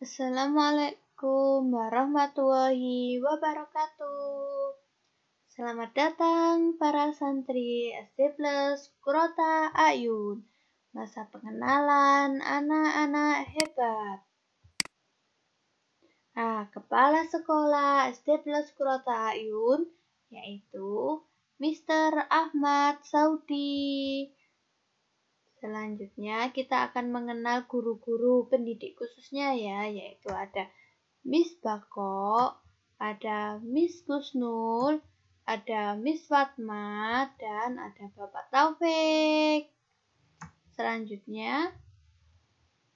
Assalamualaikum warahmatullahi wabarakatuh. Selamat datang para santri SD Plus Kurota Ayun. Masa pengenalan anak-anak hebat. Nah, kepala sekolah SD Plus Kurota Ayun yaitu Mr. Ahmad Saudi. Selanjutnya kita akan mengenal guru-guru pendidik khususnya ya, yaitu ada Miss Bako, ada Miss Kusnul, ada Miss Fatma, dan ada Bapak Taufik. Selanjutnya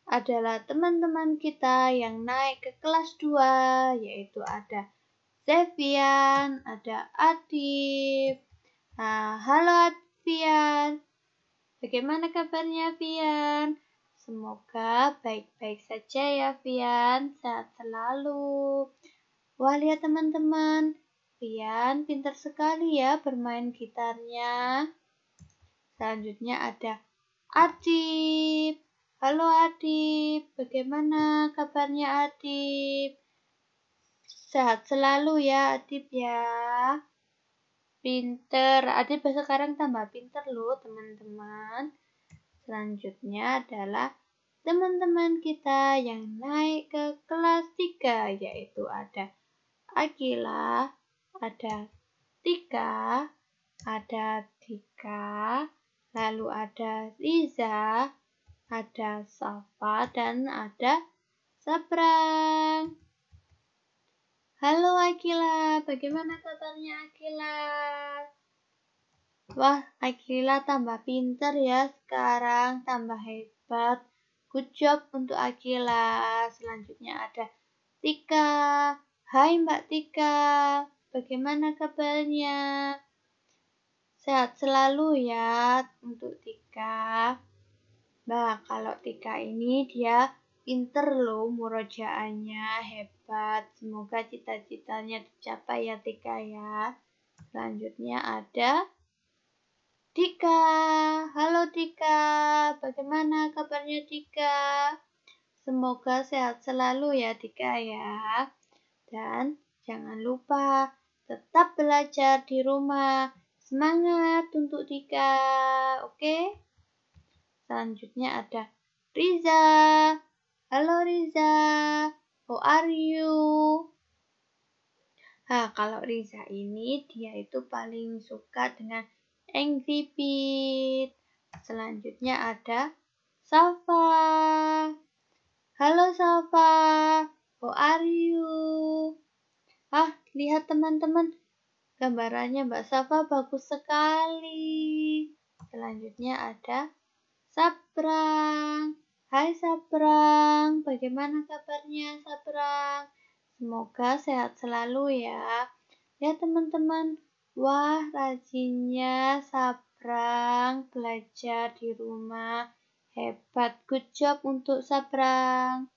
adalah teman-teman kita yang naik ke kelas 2, yaitu ada Zevian, ada Adib. Nah, halo Adib. Bagaimana kabarnya Vian? Semoga baik-baik saja ya Vian, sehat selalu. Wah lihat teman-teman, Vian pintar sekali ya bermain gitarnya. Selanjutnya ada Adib. Halo Adib, bagaimana kabarnya Adib? Sehat selalu ya Adib ya pinter. ada bahasa sekarang tambah pinter lo teman-teman. Selanjutnya adalah teman-teman kita yang naik ke kelas 3 yaitu ada Agila, ada Tika, ada Tika, lalu ada Liza, ada Safa dan ada Sabrang. Akila, bagaimana kabarnya Akila? Wah, Akila tambah pinter ya sekarang, tambah hebat. Good job untuk Akila. Selanjutnya ada Tika. Hai Mbak Tika, bagaimana kabarnya? Sehat selalu ya untuk Tika. Nah, kalau Tika ini dia pinter lo murojaannya hebat semoga cita-citanya tercapai ya Tika ya selanjutnya ada Tika halo Tika bagaimana kabarnya Tika semoga sehat selalu ya Tika ya dan jangan lupa tetap belajar di rumah semangat untuk Tika oke selanjutnya ada Riza Halo Riza, how are you? Nah, kalau Riza ini dia itu paling suka dengan Angry Bird. Selanjutnya ada Safa. Halo Safa, how are you? Ah, lihat teman-teman, gambarannya Mbak Safa bagus sekali. Selanjutnya ada Sabrang. Hai Sabrang, bagaimana kabarnya Sabrang? Semoga sehat selalu ya. Ya teman-teman, wah rajinnya Sabrang belajar di rumah. Hebat, good job untuk Sabrang.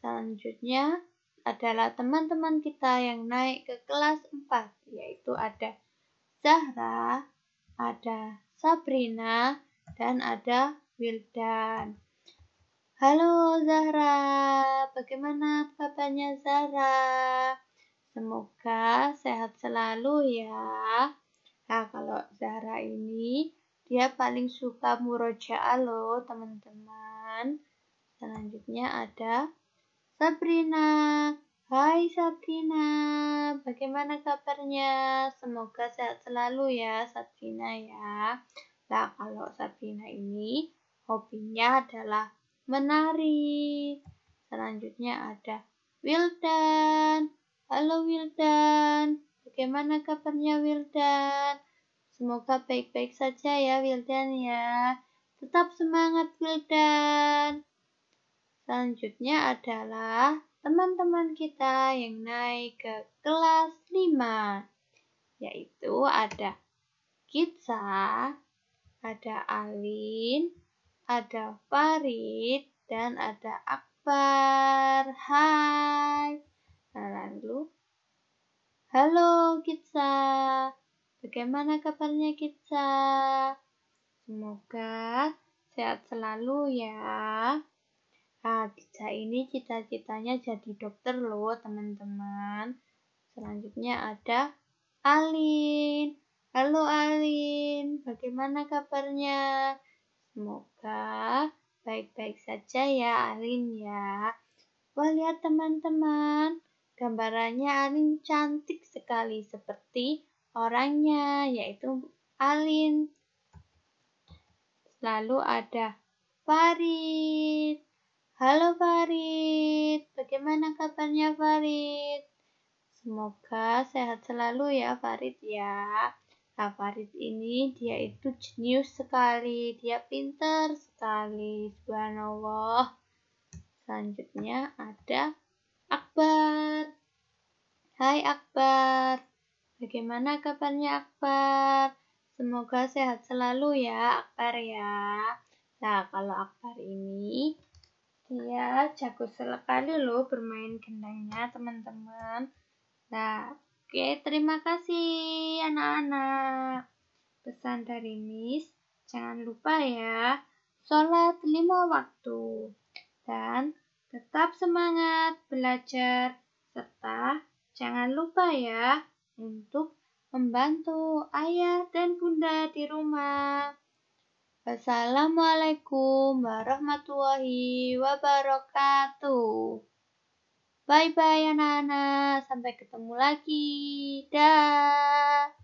Selanjutnya adalah teman-teman kita yang naik ke kelas 4, yaitu ada Zahra, ada Sabrina, dan ada Wildan. Halo Zahra, bagaimana kabarnya Zahra? Semoga sehat selalu ya. Nah, kalau Zahra ini dia paling suka murojaah loh, teman-teman. Selanjutnya ada Sabrina. Hai Sabrina, bagaimana kabarnya? Semoga sehat selalu ya Sabrina ya. Nah, kalau Sabrina ini hobinya adalah menari. Selanjutnya ada Wildan. Halo Wildan. Bagaimana kabarnya Wildan? Semoga baik-baik saja ya Wildan ya. Tetap semangat Wildan. Selanjutnya adalah teman-teman kita yang naik ke kelas 5 yaitu ada Kitsa, ada Alin, ada Farid dan ada Akbar. Hai. Nah, lalu Halo Kitsa. Bagaimana kabarnya Kitsa? Semoga sehat selalu ya. Nah, Kitsa ini cita-citanya jadi dokter loh, teman-teman. Selanjutnya ada Alin. Halo Alin, bagaimana kabarnya? Semoga baik-baik saja ya Arin ya. Wah lihat teman-teman, gambarannya Arin cantik sekali seperti orangnya yaitu Alin. Lalu ada Farid. Halo Farid, bagaimana kabarnya Farid? Semoga sehat selalu ya Farid ya. Nah, Farid ini dia itu jenius sekali, dia pinter sekali, subhanallah. Selanjutnya ada Akbar. Hai Akbar, bagaimana kabarnya Akbar? Semoga sehat selalu ya Akbar ya. Nah, kalau Akbar ini dia jago sekali loh bermain gendangnya teman-teman. Nah, Oke, terima kasih anak-anak. Pesan dari Miss, jangan lupa ya, sholat lima waktu. Dan tetap semangat belajar, serta jangan lupa ya, untuk membantu ayah dan bunda di rumah. Wassalamualaikum warahmatullahi wabarakatuh. Bye bye anak-anak, sampai ketemu lagi. Dah.